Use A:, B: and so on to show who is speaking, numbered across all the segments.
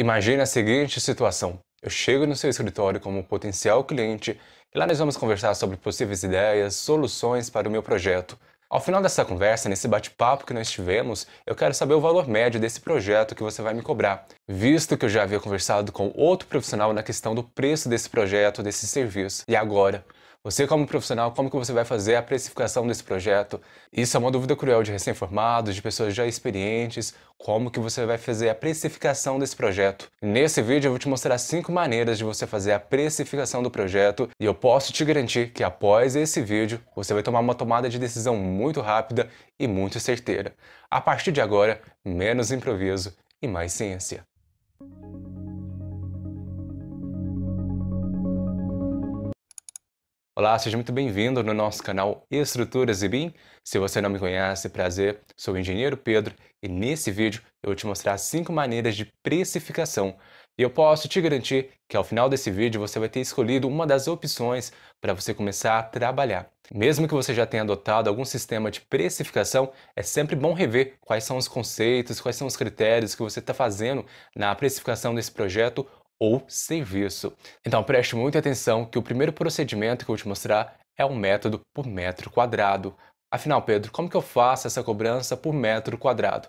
A: Imagine a seguinte situação: eu chego no seu escritório como potencial cliente e lá nós vamos conversar sobre possíveis ideias, soluções para o meu projeto. Ao final dessa conversa, nesse bate-papo que nós tivemos, eu quero saber o valor médio desse projeto que você vai me cobrar, visto que eu já havia conversado com outro profissional na questão do preço desse projeto, desse serviço. E agora, você como profissional, como que você vai fazer a precificação desse projeto? Isso é uma dúvida cruel de recém-formados, de pessoas já experientes. Como que você vai fazer a precificação desse projeto? Nesse vídeo eu vou te mostrar cinco maneiras de você fazer a precificação do projeto e eu posso te garantir que após esse vídeo você vai tomar uma tomada de decisão muito rápida e muito certeira. A partir de agora, menos improviso e mais ciência. Olá, seja muito bem-vindo no nosso canal Estruturas e BIM. Se você não me conhece, prazer, sou o engenheiro Pedro e nesse vídeo eu vou te mostrar cinco maneiras de precificação. E eu posso te garantir que ao final desse vídeo você vai ter escolhido uma das opções para você começar a trabalhar. Mesmo que você já tenha adotado algum sistema de precificação, é sempre bom rever quais são os conceitos, quais são os critérios que você está fazendo na precificação desse projeto ou serviço. Então preste muita atenção que o primeiro procedimento que eu vou te mostrar é o um método por metro quadrado. Afinal, Pedro, como que eu faço essa cobrança por metro quadrado?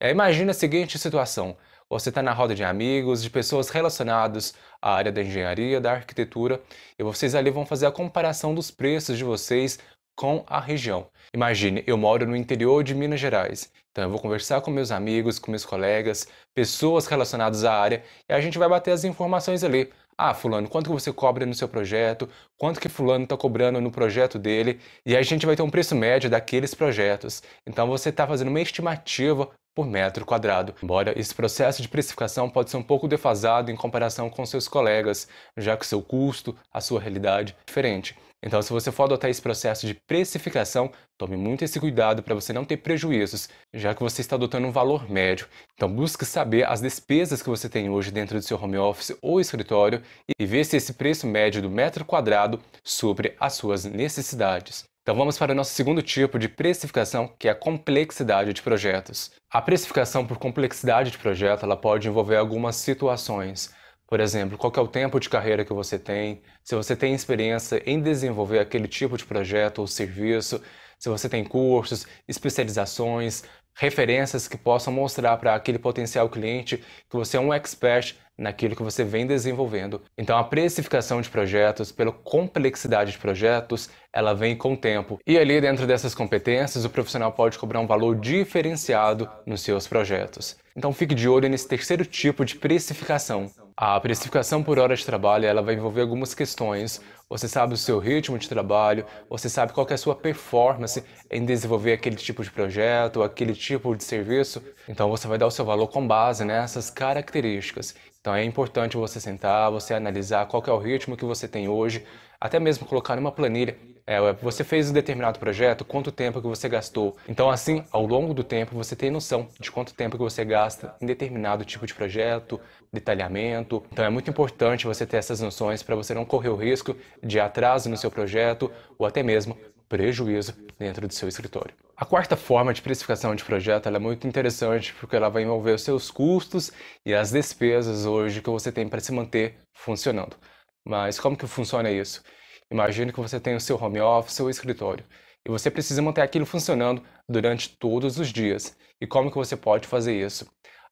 A: É, imagina a seguinte situação: você está na roda de amigos, de pessoas relacionadas à área da engenharia, da arquitetura, e vocês ali vão fazer a comparação dos preços de vocês com a região. Imagine, eu moro no interior de Minas Gerais, então eu vou conversar com meus amigos, com meus colegas, pessoas relacionadas à área e a gente vai bater as informações ali. Ah, fulano, quanto que você cobra no seu projeto? Quanto que fulano está cobrando no projeto dele? E aí a gente vai ter um preço médio daqueles projetos. Então você está fazendo uma estimativa por metro quadrado. Embora esse processo de precificação pode ser um pouco defasado em comparação com seus colegas, já que o seu custo, a sua realidade é diferente. Então, se você for adotar esse processo de precificação, tome muito esse cuidado para você não ter prejuízos, já que você está adotando um valor médio. Então, busque saber as despesas que você tem hoje dentro do seu home office ou escritório e ver se esse preço médio do metro quadrado supre as suas necessidades. Então vamos para o nosso segundo tipo de precificação, que é a complexidade de projetos. A precificação por complexidade de projeto ela pode envolver algumas situações. Por exemplo, qual é o tempo de carreira que você tem, se você tem experiência em desenvolver aquele tipo de projeto ou serviço, se você tem cursos, especializações, referências que possam mostrar para aquele potencial cliente que você é um expert naquilo que você vem desenvolvendo. Então a precificação de projetos, pela complexidade de projetos, ela vem com o tempo. E ali dentro dessas competências, o profissional pode cobrar um valor diferenciado nos seus projetos. Então fique de olho nesse terceiro tipo de precificação. A precificação por hora de trabalho, ela vai envolver algumas questões. Você sabe o seu ritmo de trabalho, você sabe qual é a sua performance em desenvolver aquele tipo de projeto, aquele tipo de serviço. Então você vai dar o seu valor com base nessas características. Então é importante você sentar, você analisar qual é o ritmo que você tem hoje, até mesmo colocar numa planilha. É, você fez um determinado projeto, quanto tempo que você gastou. Então assim, ao longo do tempo, você tem noção de quanto tempo que você gasta em determinado tipo de projeto, detalhamento. Então é muito importante você ter essas noções para você não correr o risco de atraso no seu projeto ou até mesmo prejuízo dentro do seu escritório. A quarta forma de precificação de projeto é muito interessante porque ela vai envolver os seus custos e as despesas hoje que você tem para se manter funcionando. Mas como que funciona isso? Imagine que você tem o seu home office, seu escritório, e você precisa manter aquilo funcionando durante todos os dias. E como que você pode fazer isso?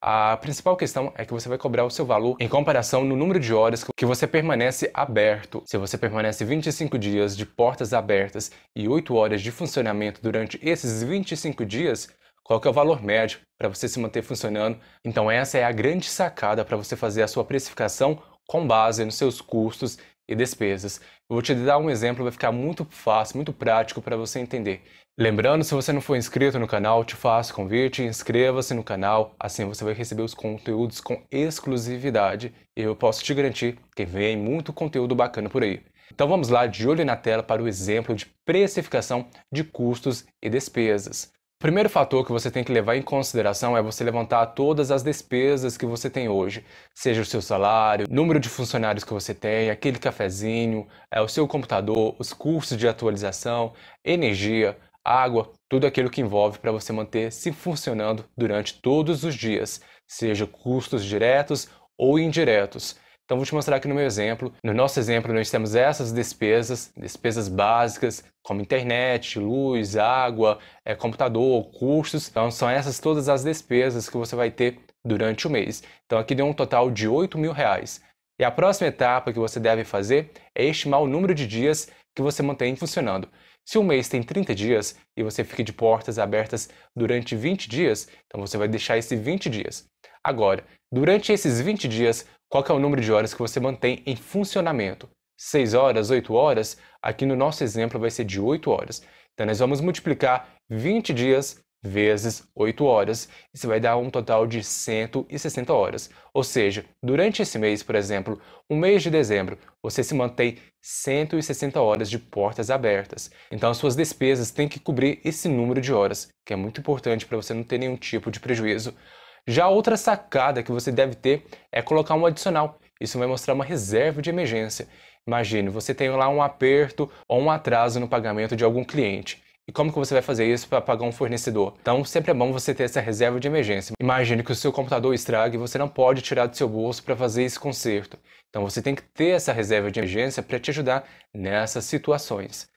A: A principal questão é que você vai cobrar o seu valor em comparação no número de horas que você permanece aberto. Se você permanece 25 dias de portas abertas e 8 horas de funcionamento durante esses 25 dias, qual é o valor médio para você se manter funcionando? Então essa é a grande sacada para você fazer a sua precificação com base nos seus custos e despesas. Eu vou te dar um exemplo, vai ficar muito fácil, muito prático para você entender. Lembrando, se você não for inscrito no canal, te faço convite, inscreva-se no canal, assim você vai receber os conteúdos com exclusividade e eu posso te garantir que vem muito conteúdo bacana por aí. Então vamos lá, de olho na tela para o exemplo de precificação de custos e despesas. O primeiro fator que você tem que levar em consideração é você levantar todas as despesas que você tem hoje, seja o seu salário, número de funcionários que você tem, aquele cafezinho, é, o seu computador, os custos de atualização, energia, água, tudo aquilo que envolve para você manter se funcionando durante todos os dias, seja custos diretos ou indiretos. Então vou te mostrar aqui no meu exemplo. No nosso exemplo nós temos essas despesas, despesas básicas como internet, luz, água, é, computador, custos. Então são essas todas as despesas que você vai ter durante o mês. Então aqui deu um total de 8 mil reais. E a próxima etapa que você deve fazer é estimar o número de dias que você mantém funcionando. Se um mês tem 30 dias e você fica de portas abertas durante 20 dias, então você vai deixar esses 20 dias. Agora, durante esses 20 dias, qual é o número de horas que você mantém em funcionamento? 6 horas, 8 horas? Aqui no nosso exemplo vai ser de 8 horas. Então nós vamos multiplicar 20 dias vezes 8 horas, isso vai dar um total de 160 horas. Ou seja, durante esse mês, por exemplo, o mês de dezembro, você se mantém 160 horas de portas abertas. Então, suas despesas têm que cobrir esse número de horas, que é muito importante para você não ter nenhum tipo de prejuízo. Já outra sacada que você deve ter é colocar um adicional. Isso vai mostrar uma reserva de emergência. Imagine, você tem lá um aperto ou um atraso no pagamento de algum cliente. E como que você vai fazer isso para pagar um fornecedor? Então sempre é bom você ter essa reserva de emergência. Imagine que o seu computador estrague e você não pode tirar do seu bolso para fazer esse conserto. Então você tem que ter essa reserva de emergência para te ajudar nessas situações.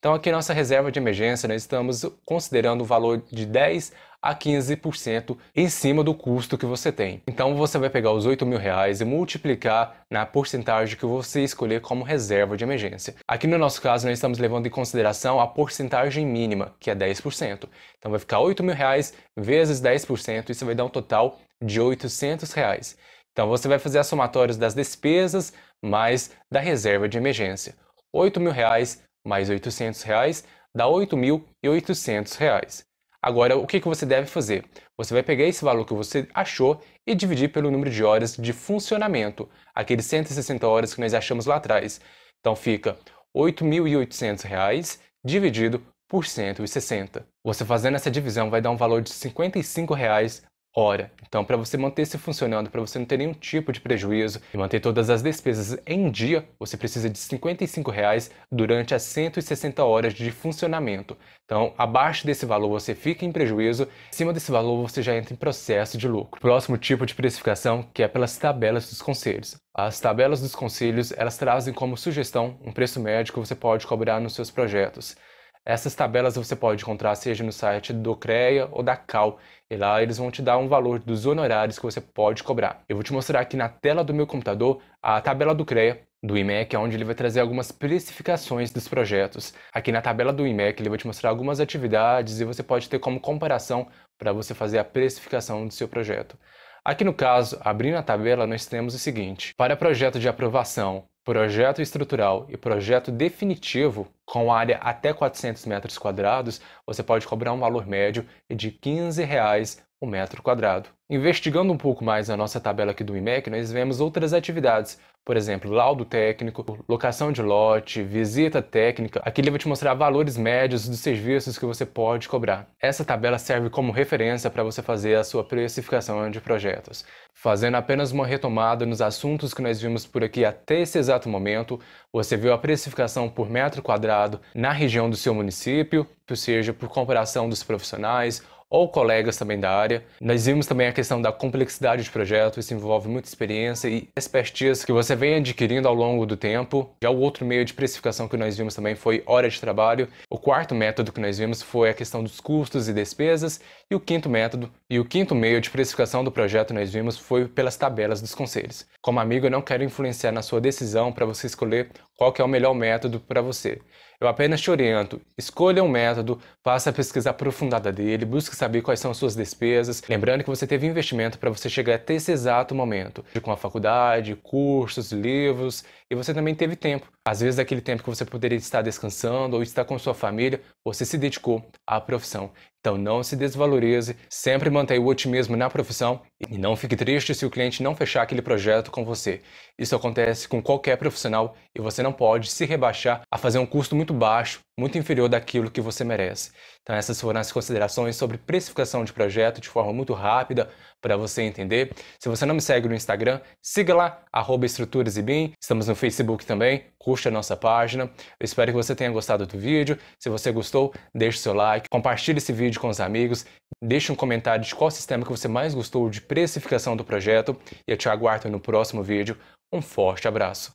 A: Então, aqui nossa reserva de emergência, nós estamos considerando o valor de 10 a 15% em cima do custo que você tem. Então você vai pegar os 8 mil reais e multiplicar na porcentagem que você escolher como reserva de emergência. Aqui no nosso caso, nós estamos levando em consideração a porcentagem mínima, que é 10%. Então vai ficar 8 mil reais vezes 10%, isso vai dar um total de 800 reais. Então você vai fazer as somatórias das despesas mais da reserva de emergência. 8 mil reais mais R$ 800 reais dá R$ 8.800. Agora, o que, que você deve fazer? Você vai pegar esse valor que você achou e dividir pelo número de horas de funcionamento, aqueles 160 horas que nós achamos lá atrás. Então fica R$ 8.800 dividido por 160. Você fazendo essa divisão vai dar um valor de R$ reais hora. Então, para você manter se funcionando, para você não ter nenhum tipo de prejuízo e manter todas as despesas em dia, você precisa de R$ durante as 160 horas de funcionamento. Então, abaixo desse valor você fica em prejuízo, acima desse valor você já entra em processo de lucro. Próximo tipo de precificação, que é pelas tabelas dos conselhos. As tabelas dos conselhos, elas trazem como sugestão um preço médio que você pode cobrar nos seus projetos. Essas tabelas você pode encontrar seja no site do CREA ou da CAL, e lá eles vão te dar um valor dos honorários que você pode cobrar. Eu vou te mostrar aqui na tela do meu computador a tabela do CREA do IMEC, onde ele vai trazer algumas precificações dos projetos. Aqui na tabela do IMEC, ele vai te mostrar algumas atividades e você pode ter como comparação para você fazer a precificação do seu projeto. Aqui no caso, abrindo a tabela, nós temos o seguinte: para projeto de aprovação projeto estrutural e projeto definitivo com área até 400 metros quadrados, você pode cobrar um valor médio de R$ 15,00 o metro quadrado. Investigando um pouco mais a nossa tabela aqui do IMEC, nós vemos outras atividades, por exemplo, laudo técnico, locação de lote, visita técnica. Aqui ele vai te mostrar valores médios dos serviços que você pode cobrar. Essa tabela serve como referência para você fazer a sua precificação de projetos. Fazendo apenas uma retomada nos assuntos que nós vimos por aqui até esse exato momento, você viu a precificação por metro quadrado na região do seu município, ou seja, por comparação dos profissionais ou colegas também da área. Nós vimos também a questão da complexidade de projeto, isso envolve muita experiência e expertise que você vem adquirindo ao longo do tempo. Já o outro meio de precificação que nós vimos também foi hora de trabalho. O quarto método que nós vimos foi a questão dos custos e despesas. E o quinto método e o quinto meio de precificação do projeto nós vimos foi pelas tabelas dos conselhos. Como amigo, eu não quero influenciar na sua decisão para você escolher qual é o melhor método para você. Eu apenas te oriento, escolha um método, faça a pesquisa aprofundada dele, busque saber quais são as suas despesas, lembrando que você teve investimento para você chegar até esse exato momento, com a faculdade, cursos, livros, e você também teve tempo. Às vezes, aquele tempo que você poderia estar descansando ou estar com sua família, você se dedicou à profissão. Então, não se desvalorize, sempre mantenha o otimismo na profissão e não fique triste se o cliente não fechar aquele projeto com você. Isso acontece com qualquer profissional e você não pode se rebaixar a fazer um custo muito baixo muito inferior daquilo que você merece. Então, essas foram as considerações sobre precificação de projeto de forma muito rápida para você entender. Se você não me segue no Instagram, siga lá, arroba Estruturas e BIM. Estamos no Facebook também, curte a nossa página. Eu espero que você tenha gostado do vídeo. Se você gostou, deixe seu like, compartilhe esse vídeo com os amigos, deixe um comentário de qual sistema que você mais gostou de precificação do projeto e eu te aguardo no próximo vídeo. Um forte abraço!